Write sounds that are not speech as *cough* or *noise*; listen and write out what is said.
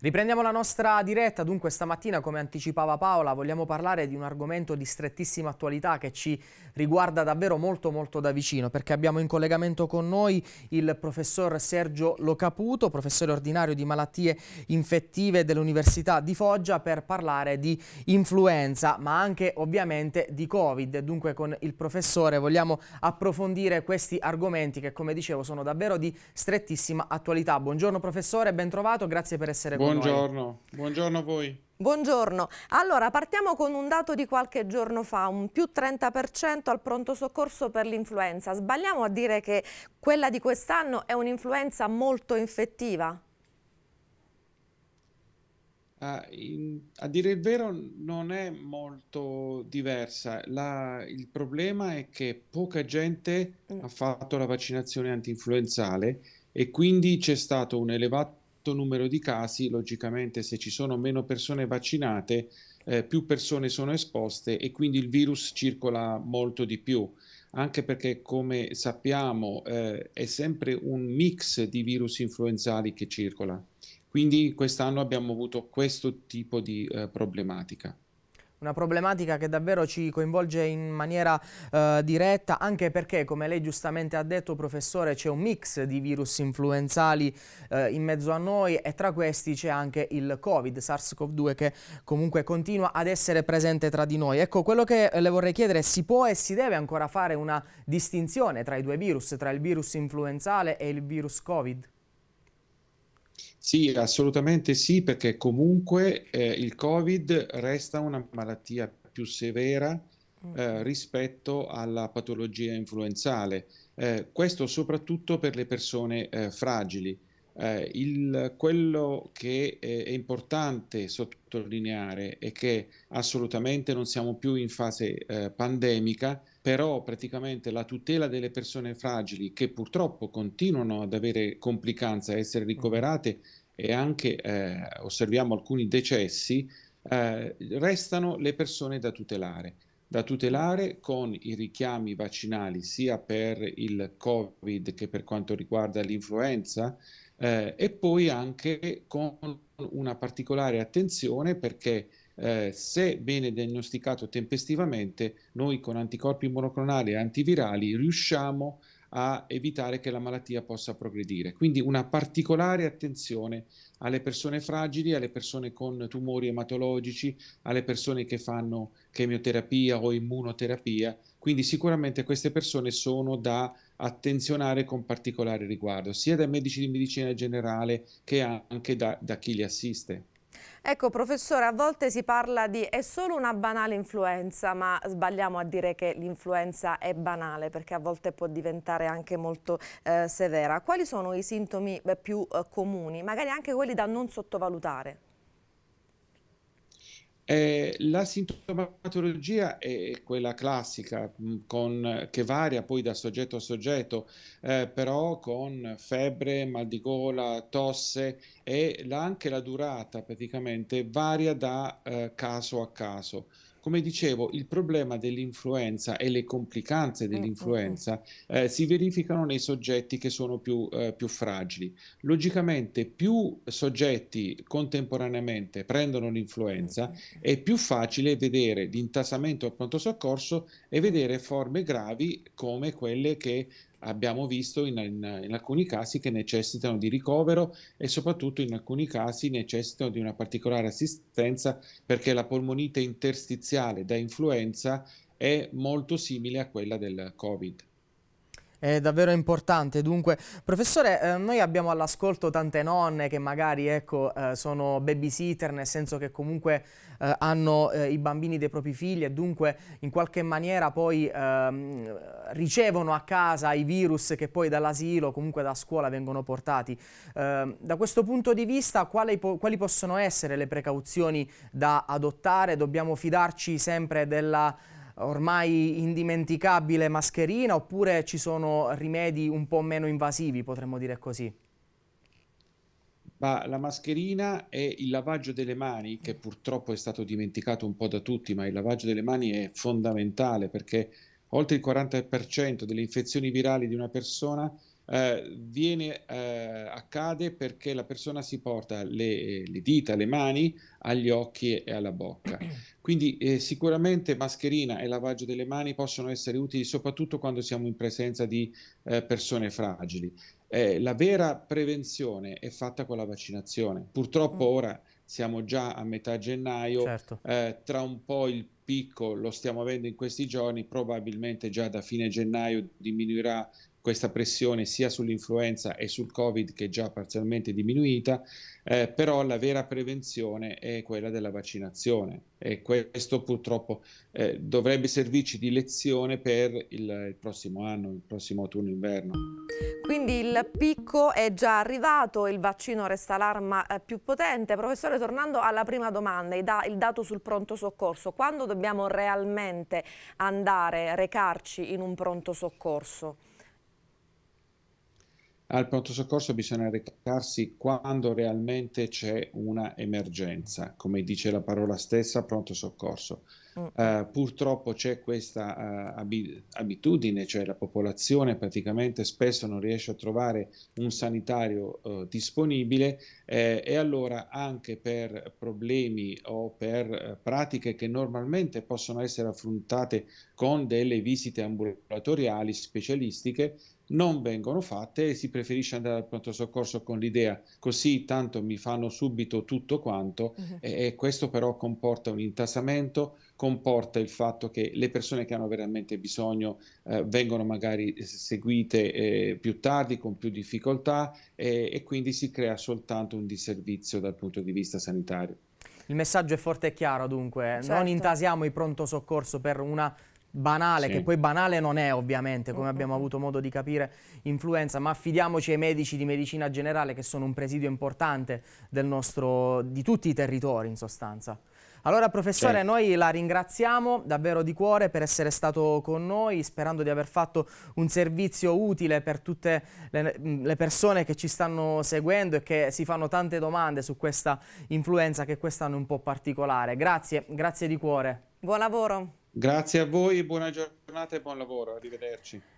Riprendiamo la nostra diretta, dunque stamattina come anticipava Paola vogliamo parlare di un argomento di strettissima attualità che ci riguarda davvero molto molto da vicino perché abbiamo in collegamento con noi il professor Sergio Locaputo, professore ordinario di malattie infettive dell'Università di Foggia per parlare di influenza ma anche ovviamente di Covid. Dunque con il professore vogliamo approfondire questi argomenti che come dicevo sono davvero di strettissima attualità. Buongiorno professore, ben trovato, grazie per essere qui. Buongiorno, buongiorno a voi. Buongiorno, allora partiamo con un dato di qualche giorno fa, un più 30% al pronto soccorso per l'influenza. Sbagliamo a dire che quella di quest'anno è un'influenza molto infettiva? Uh, in, a dire il vero non è molto diversa. La, il problema è che poca gente mm. ha fatto la vaccinazione antinfluenzale e quindi c'è stato un elevato alto numero di casi, logicamente se ci sono meno persone vaccinate, eh, più persone sono esposte e quindi il virus circola molto di più, anche perché come sappiamo eh, è sempre un mix di virus influenzali che circola. Quindi quest'anno abbiamo avuto questo tipo di eh, problematica. Una problematica che davvero ci coinvolge in maniera eh, diretta, anche perché, come lei giustamente ha detto, professore, c'è un mix di virus influenzali eh, in mezzo a noi e tra questi c'è anche il Covid, SARS-CoV-2, che comunque continua ad essere presente tra di noi. Ecco, quello che eh, le vorrei chiedere si può e si deve ancora fare una distinzione tra i due virus, tra il virus influenzale e il virus Covid? Sì, assolutamente sì, perché comunque eh, il Covid resta una malattia più severa eh, rispetto alla patologia influenzale. Eh, questo soprattutto per le persone eh, fragili. Eh, il, quello che è, è importante sottolineare è che assolutamente non siamo più in fase eh, pandemica, però praticamente la tutela delle persone fragili che purtroppo continuano ad avere complicanze, a essere ricoverate mm-hmm. e anche eh, osserviamo alcuni decessi, eh, restano le persone da tutelare da tutelare con i richiami vaccinali sia per il Covid che per quanto riguarda l'influenza, eh, e poi anche con una particolare attenzione perché eh, se viene diagnosticato tempestivamente, noi con anticorpi monoclonali e antivirali riusciamo a evitare che la malattia possa progredire. Quindi una particolare attenzione alle persone fragili, alle persone con tumori ematologici, alle persone che fanno chemioterapia o immunoterapia. Quindi sicuramente queste persone sono da attenzionare con particolare riguardo, sia dai medici di medicina generale che anche da, da chi li assiste. Ecco professore, a volte si parla di è solo una banale influenza, ma sbagliamo a dire che l'influenza è banale perché a volte può diventare anche molto eh, severa. Quali sono i sintomi beh, più eh, comuni, magari anche quelli da non sottovalutare? Eh, la sintomatologia è quella classica mm, con, che varia poi da soggetto a soggetto, eh, però con febbre, mal di gola, tosse e la, anche la durata praticamente varia da eh, caso a caso come dicevo, il problema dell'influenza e le complicanze mm, mm, mm. dell'influenza eh, si verificano nei soggetti che sono più, eh, più, fragili. Logicamente più soggetti contemporaneamente prendono l'influenza è più facile vedere l'intasamento al pronto soccorso e vedere forme gravi come quelle che abbiamo visto in, in, in, alcuni casi che necessitano di ricovero e soprattutto in alcuni casi necessitano di una particolare assistenza perché la polmonite interstiziale da influenza è molto simile a quella del Covid. È davvero importante. Dunque, professore, eh, noi abbiamo all'ascolto tante nonne che magari ecco, eh, sono babysitter, nel senso che comunque eh, hanno eh, i bambini dei propri figli e dunque in qualche maniera poi ehm, ricevono a casa i virus che poi dall'asilo, comunque da scuola vengono portati. Ehm, da questo punto di vista, quali, po quali possono essere le precauzioni da adottare? Dobbiamo fidarci sempre della ormai indimenticabile mascherina oppure ci sono rimedi un po' meno invasivi, potremmo dire così? Ma la mascherina e il lavaggio delle mani, che purtroppo è stato dimenticato un po' da tutti, ma il lavaggio delle mani è fondamentale perché oltre il 40% delle infezioni virali di una persona eh, viene, eh, accade perché la persona si porta le, le, dita, le mani agli occhi e alla bocca. *clears throat* Quindi eh, sicuramente mascherina e lavaggio delle mani possono essere utili soprattutto quando siamo in presenza di eh, persone fragili. Eh, la vera prevenzione è fatta con la vaccinazione. Purtroppo mm. ora siamo già a metà gennaio, certo. tra un po' il picco lo stiamo avendo in questi giorni, probabilmente già da fine gennaio diminuirà questa pressione sia sull'influenza e sul Covid che è già parzialmente diminuita, eh, però la vera prevenzione è quella della vaccinazione e questo purtroppo eh, dovrebbe servirci di lezione per il, il prossimo anno, il prossimo autunno-inverno. Quindi il picco è già arrivato, il vaccino resta l'arma eh, più potente. Professore, tornando alla prima domanda, il, dato sul pronto soccorso, quando dobbiamo dobbiamo realmente andare, recarci in un pronto soccorso? Al pronto soccorso bisogna recarsi quando realmente c'è una emergenza, come dice la parola stessa, pronto soccorso. Uh, purtroppo c'è questa uh, eh, ab- abitudine, cioè la popolazione praticamente spesso non riesce a trovare un sanitario uh, disponibile eh, e allora anche per problemi o per pratiche che normalmente possono essere affrontate con delle visite ambulatoriali specialistiche, non vengono fatte e si preferisce andare al pronto soccorso con l'idea così tanto mi fanno subito tutto quanto uh-huh. e, e, questo però comporta un intasamento, comporta il fatto che le persone che hanno veramente bisogno eh, vengono magari seguite eh, più tardi, con più difficoltà eh, e quindi si crea soltanto un disservizio dal punto di vista sanitario. Il messaggio è forte e chiaro dunque, certo. non intasiamo il pronto soccorso per una banale, sì. che poi banale non è ovviamente, come abbiamo avuto modo di capire, influenza, ma affidiamoci ai medici di medicina generale che sono un presidio importante nostro, di tutti i territori in sostanza. Allora professore, certo. noi la ringraziamo davvero di cuore per essere stato con noi, sperando di aver fatto un servizio utile per tutte le, le, persone che ci stanno seguendo e che si fanno tante domande su questa influenza che quest'anno è un po' particolare. Grazie, grazie di cuore. Buon lavoro. Grazie a voi, buona giornata e buon lavoro. Arrivederci.